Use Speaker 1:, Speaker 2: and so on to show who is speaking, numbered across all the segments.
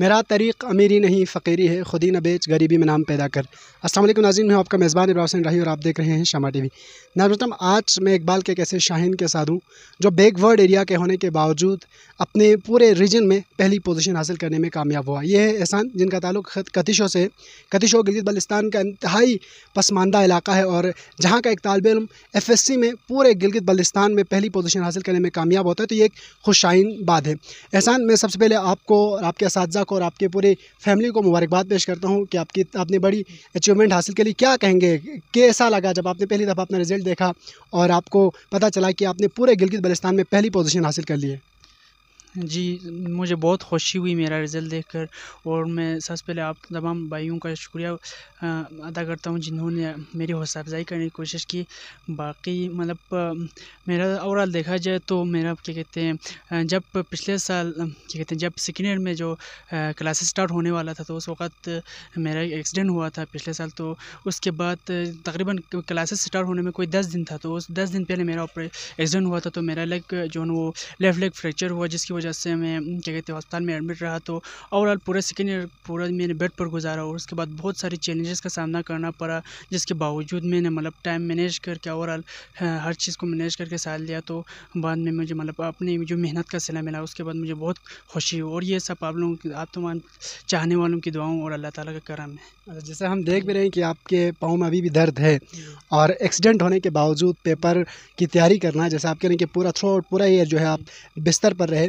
Speaker 1: मेरा तरीक़ अमीरी नहीं फ़कीरी है खुदी न बेच गरीबी में नाम पैदा कर असलम नाजिन मैं आपका मेज़बान इब्राहिम हुसैन राही और आप देख रहे हैं शमा टी वी नाजरतम आज मैं इकबाल के कैसे शाहन के साथ हूँ जो बैकवर्ड एरिया के होने के बावजूद अपने पूरे रीजन में पहली पोजीशन हासिल करने में कामयाब हुआ यह है एहसान जिनका ताल्लुक कतिशों से है कतिशो गिलगित बलिस्तान का इंतहाई पसमानदा इलाका है और जहाँ का एक तालब इम एफ एस सी में पूरे गिलगित बल्तिस्तान में पहली पोजिशन हासिल करने में कामयाब होता है तो ये एक खुशाइन बात है एहसान मैं सबसे पहले आपको और आपके इस मुबारक और आपके पूरे फैमिली को मुबारकबाद पेश करता हूँ कि आपकी आपने बड़ी अचीवमेंट हासिल के लिए क्या कहेंगे कैसा लगा जब आपने पहली दफ़ा अपना रिजल्ट देखा और आपको पता चला कि आपने पूरे गिलगित बलिस्तान में पहली पोजीशन हासिल कर ली है
Speaker 2: जी मुझे बहुत खुशी हुई मेरा रिज़ल्ट देखकर और मैं सबसे पहले आप तमाम भाइयों का शुक्रिया अदा करता हूँ जिन्होंने मेरी हौसला अफज़ाई करने की कोशिश की बाकी मतलब मेरा ओवरऑल देखा जाए तो मेरा क्या कहते हैं जब पिछले साल क्या कहते हैं जब सेकेंड ईयर में जो क्लासेस स्टार्ट होने वाला था तो उस वक्त मेरा एक्सीडेंट हुआ था पिछले साल तो उसके बाद तकरीबन क्लासेस स्टार्ट होने में कोई दस दिन था तो उस दस दिन पहले मेरा एक्सीडेंट हुआ था तो मेरा लेग जो है वो लेफ़्ट लेग फ्रैक्चर हुआ जिसकी वजह से मैं क्या कहते हैं अस्पताल में एडमिट रहा तो ओवरऑल पूरा सेकेंड ईयर पूरा मैंने बेड पर गुजारा और उसके बाद बहुत सारे चैलेंजेस का सामना करना पड़ा जिसके बावजूद मैंने मतलब टाइम मैनेज करके ओवरऑल हर चीज़ को मैनेज करके साथ लिया तो बाद में मुझे मतलब अपनी जो मेहनत का सिला मिला उसके बाद मुझे बहुत खुशी हुई और ये सब आप लोगों की आत्मान तो चाहने वालों की दुआओं और अल्लाह ताली का करम है अच्छा, जैसे हम देख भी रहे हैं कि आपके
Speaker 1: पाँव में अभी भी दर्द है और एक्सीडेंट होने के बावजूद पेपर की तैयारी करना जैसे आप कह रहे हैं कि पूरा थ्रो आउट पूरा ईयर जो है आप बिस्तर पर रहे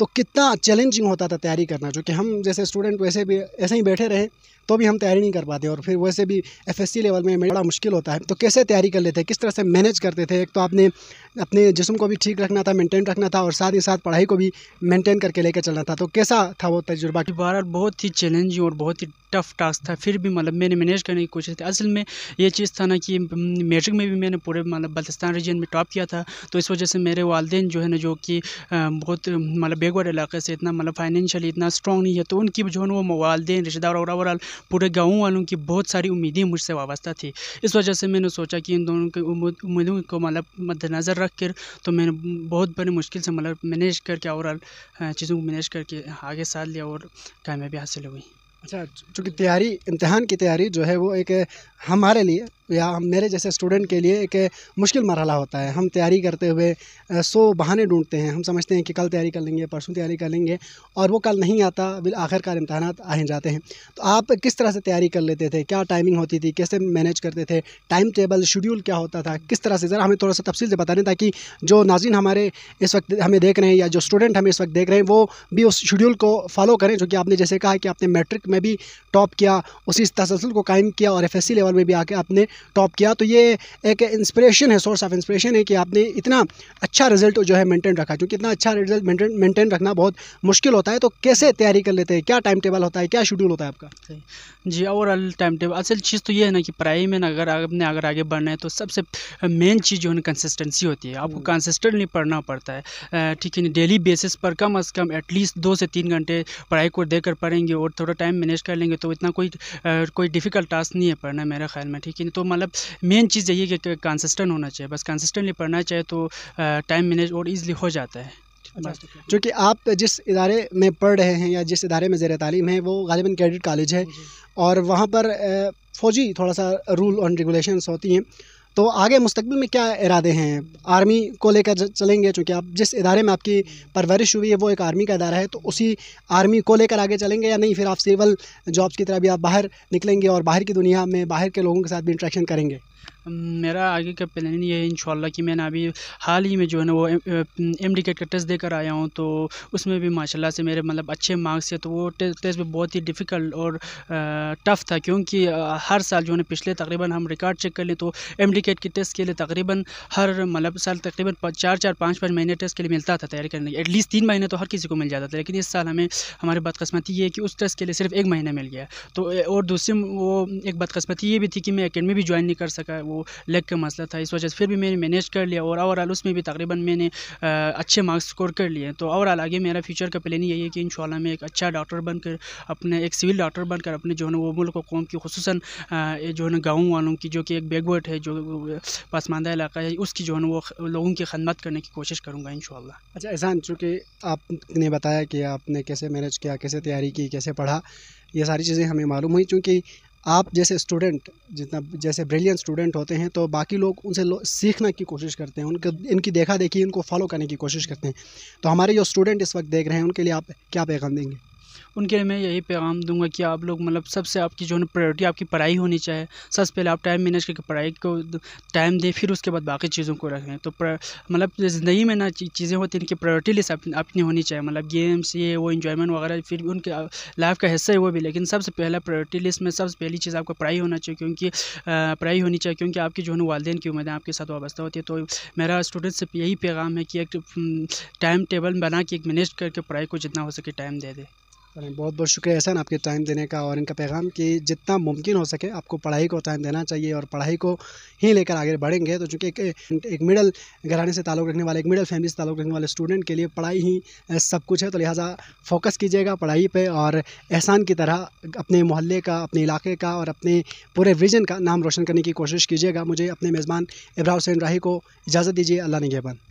Speaker 1: तो कितना चैलेंजिंग होता था तैयारी करना जो कि हम जैसे स्टूडेंट वैसे भी ऐसे ही बैठे रहे तो भी हम तैयारी नहीं कर पाते और फिर वैसे भी एफ लेवल में बड़ा मुश्किल होता है तो कैसे तैयारी कर लेते हैं किस तरह से मैनेज करते थे एक तो आपने अपने जिसम को भी ठीक रखना था मेंटेन रखना था और साथ ही साथ पढ़ाई को भी मेंटेन करके लेकर चलना था तो कैसा था वो
Speaker 2: तजुर्बा बार बहुत ही चैलेंजिंग और बहुत ही टफ टास्क था फिर भी मतलब मैंने मैनेज करने की कोशिश की असल में ये चीज़ था ना कि मैट्रिक में भी मैंने पूरे मतलब बल्तिस्तान रीजन में टॉप किया था तो इस वजह से मेरे वालदेन जो है ना जो कि बहुत मतलब बैकवर्ड इलाके से इतना मतलब फाइनेंशियली इतना स्ट्रॉन्ग नहीं है तो उनकी जो है वो वालदे रिश्तेदार और ओवरऑल पूरे गाँव वालों की बहुत सारी उम्मीदें मुझसे वाबस्ता थी इस वजह से मैंने सोचा कि इन दोनों की उम्मीदों को मतलब मद्दनज़र रख कर तो मैंने बहुत बड़ी मुश्किल से मतलब मैनेज करके ओवरऑल चीज़ों को मैनेज करके आगे साथ लिया और कामयाबी हासिल हुई अच्छा
Speaker 1: चूँकि तैयारी इम्तहान की तैयारी जो है वो एक हमारे लिए या मेरे जैसे स्टूडेंट के लिए एक मुश्किल मरहला होता है हम तैयारी करते हुए सो बहाने ढूंढते हैं हम समझते हैं कि कल तैयारी कर लेंगे परसों तैयारी कर लेंगे और वो कल नहीं आता बिल आखिरकार इम्तहान आ ही जाते हैं तो आप किस तरह से तैयारी कर लेते थे क्या टाइमिंग होती थी कैसे मैनेज करते थे टाइम टेबल शेड्यूल क्या होता था किस तरह से ज़रा हमें थोड़ा सा तफसील से बता दें ताकि जो नाजिन हमारे इस वक्त हमें देख रहे हैं या जो स्टूडेंट हमें इस वक्त देख रहे हैं वो भी उस शेड्यूल को फॉलो करें जो कि आपने जैसे कहा कि आपने मैट्रिक में भी टॉप किया उसी तसलसल को कायम किया और एफ लेवल में भी आके आपने टॉप किया तो ये एक इंस्पिरेशन है सोर्स ऑफ इंस्पिरेशन है कि आपने इतना अच्छा रिजल्ट जो है मेंटेन रखा क्योंकि इतना अच्छा रिजल्ट मेंटेन रखना बहुत मुश्किल होता है तो कैसे तैयारी कर लेते हैं क्या टाइम टेबल होता है क्या शेड्यूल होता है आपका
Speaker 2: जी ओवरऑल टाइम टेबल असल चीज़ तो ये है ना कि पढ़ाई में अगर आपने अगर आगे बढ़ना है तो सबसे मेन चीज़ जो है कंसिस्टेंसी होती है आपको कंसिस्टेंटली हम्म। पढ़ना पड़ता है ठीक है डेली बेसिस पर कम अज़ कम एटलीस्ट दो से तीन घंटे पढ़ाई को देकर पढ़ेंगे और थोड़ा टाइम मैनेज कर लेंगे तो इतना कोई कोई डिफ़िकल्ट टास्क नहीं है पढ़ना मेरे ख्याल में ठीक है तो मतलब मेन चीज़ यही है कि कंसिस्टेंट होना चाहिए बस कंसिस्टेंटली पढ़ना चाहिए तो टाइम मैनेज और ईजिली हो जाता है
Speaker 1: जो अच्छा, आप जिस इदारे में पढ़ रहे हैं या जिस इदारे में ज़ेर तालीम है वो गालिबा क्रेडिट कॉलेज है और वहाँ पर फ़ौजी थोड़ा सा रूल और रेगुलेशंस होती हैं तो आगे मुस्तबिल में क्या इरादे हैं आर्मी को लेकर चलेंगे चूँकि आप जिस इदारे में आपकी परवरिश हुई है वो एक आर्मी का इदारा है तो उसी आर्मी को लेकर आगे चलेंगे या नहीं फिर आप सिविल जॉब्स की तरह भी आप बाहर निकलेंगे और बाहर की दुनिया में बाहर के लोगों के साथ भी इंट्रैक्शन करेंगे
Speaker 2: मेरा आगे का प्लान ये है इनशाला कि मैंने अभी हाल ही में जो है ना वो एम डी का टेस्ट देकर आया हूँ तो उसमें भी माशाल्लाह से मेरे मतलब अच्छे मार्क्स है तो वो टे, टेस्ट भी बहुत ही डिफ़िकल्ट और टफ़ था क्योंकि हर साल जो है पिछले तकरीबन हम रिकॉर्ड चेक कर लें तो एम डी के टेस्ट के लिए तकरीबन हर मतलब साल तकरीबन चार चार पाँच पाँच महीने टेस्ट के लिए मिलता था तैयारी करने के एटलीस्ट तीन महीने तो हर किसी को मिल जाता था लेकिन इस साल हमें हमारी बदकस्मती ये है कि उस टेस्ट के लिए सिर्फ एक महीना मिल गया तो और दूसरी वो एक बदकस्मती ये भी थी कि मैं अकेडमी भी ज्वाइन नहीं कर सका का वो लेग का मसला था इस वजह से फिर भी मैंने मैनेज कर लिया और ओवरऑल उसमें भी तकरीबन मैंने अच्छे मार्क्स स्कोर कर लिए तो ओवरऑल आगे मेरा फ्यूचर का प्लान यही है कि इन मैं एक अच्छा डॉक्टर बनकर अपने एक सिविल डॉक्टर बनकर अपने जो है वो मुल्क कौम की खसूस जो है ना गाँव वालों की जो कि एक बैकवर्ड है जो पसमानदा इलाका है उसकी जो है वो लोगों की खदमत करने की कोशिश करूँगा इन अच्छा
Speaker 1: एहसान चूँकि आपने बताया कि आपने कैसे मैनेज किया कैसे तैयारी की कैसे पढ़ा ये सारी चीज़ें हमें मालूम हुई चूँकि आप जैसे स्टूडेंट जितना जैसे ब्रिलियंट स्टूडेंट होते हैं तो बाकी लोग उनसे लो, सीखने की कोशिश करते हैं उनके इनकी देखा देखी इनको फॉलो करने की कोशिश करते हैं तो हमारे जो स्टूडेंट इस वक्त देख रहे हैं उनके लिए आप क्या पैगाम देंगे
Speaker 2: उनके लिए मैं यही पैगाम दूंगा कि आप लोग मतलब सबसे आपकी जो है प्रायोरिटी आपकी पढ़ाई होनी चाहिए सबसे पहले आप टाइम मैनेज करके पढ़ाई को टाइम दें फिर उसके बाद बाकी चीज़ों को रखें तो मतलब ज़िंदगी में ना चीज़ें होती हैं इनकी प्रायोरिटी लिस्ट अपनी होनी चाहिए मतलब गेम्स ये वो इन्जॉयमेंट वगैरह फिर भी उनके लाइफ का हिस्सा है वो भी लेकिन सबसे पहला प्रायोरिटी लिस्ट में सबसे पहली चीज़ आपको पढ़ाई होना चाहिए क्योंकि पढ़ाई होनी चाहिए क्योंकि आपकी जो है वालदेन की उम्मीदें आपके साथ वाबस्ता होती है तो मेरा स्टूडेंट से यही पैगाम है कि एक टाइम टेबल बना के एक मैनेज करके पढ़ाई को जितना हो सके टाइम दे दें
Speaker 1: बहुत बहुत शुक्रिया एहसान आपके टाइम देने का और इनका पैगाम कि जितना मुमकिन हो सके आपको पढ़ाई को टाइम देना चाहिए और पढ़ाई को ही लेकर आगे बढ़ेंगे तो चूँकि एक एक मिडल घराने से ताल्लुक़ रखने वाले एक मिडल फैमिली से ताल्लुक़ रखने वाले स्टूडेंट के लिए पढ़ाई ही सब कुछ है तो लिहाजा फोकस कीजिएगा पढ़ाई पर और एहसान की तरह अपने मोहल्ले का अपने इलाके का और अपने पूरे रीजन का नाम रोशन करने की कोशिश कीजिएगा मुझे अपने मेज़बान इब्रा हुसैन राही को इजाज़त दीजिए अल्लाह निगेबान